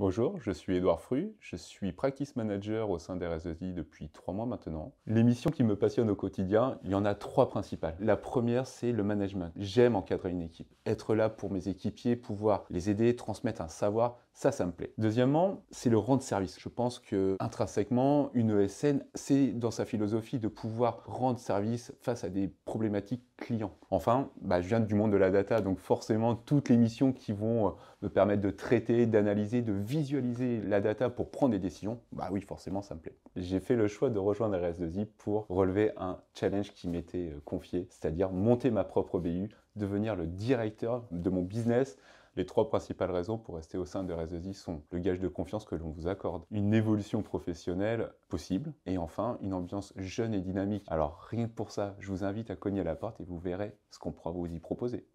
Bonjour, je suis Édouard Fru, je suis practice manager au sein d'RSSI depuis trois mois maintenant. Les missions qui me passionnent au quotidien, il y en a trois principales. La première, c'est le management. J'aime encadrer une équipe, être là pour mes équipiers, pouvoir les aider, transmettre un savoir, ça, ça me plaît. Deuxièmement, c'est le rendre service. Je pense que intrinsèquement, une ESN, c'est dans sa philosophie de pouvoir rendre service face à des problématiques clients. Enfin, bah, je viens du monde de la data, donc forcément, toutes les missions qui vont euh, me permettre de traiter, d'analyser, de visualiser la data pour prendre des décisions, bah oui, forcément, ça me plaît. J'ai fait le choix de rejoindre RS2I pour relever un challenge qui m'était euh, confié, c'est-à-dire monter ma propre BU, devenir le directeur de mon business, les trois principales raisons pour rester au sein de z sont le gage de confiance que l'on vous accorde, une évolution professionnelle possible et enfin une ambiance jeune et dynamique. Alors rien que pour ça, je vous invite à cogner à la porte et vous verrez ce qu'on pourra vous y proposer.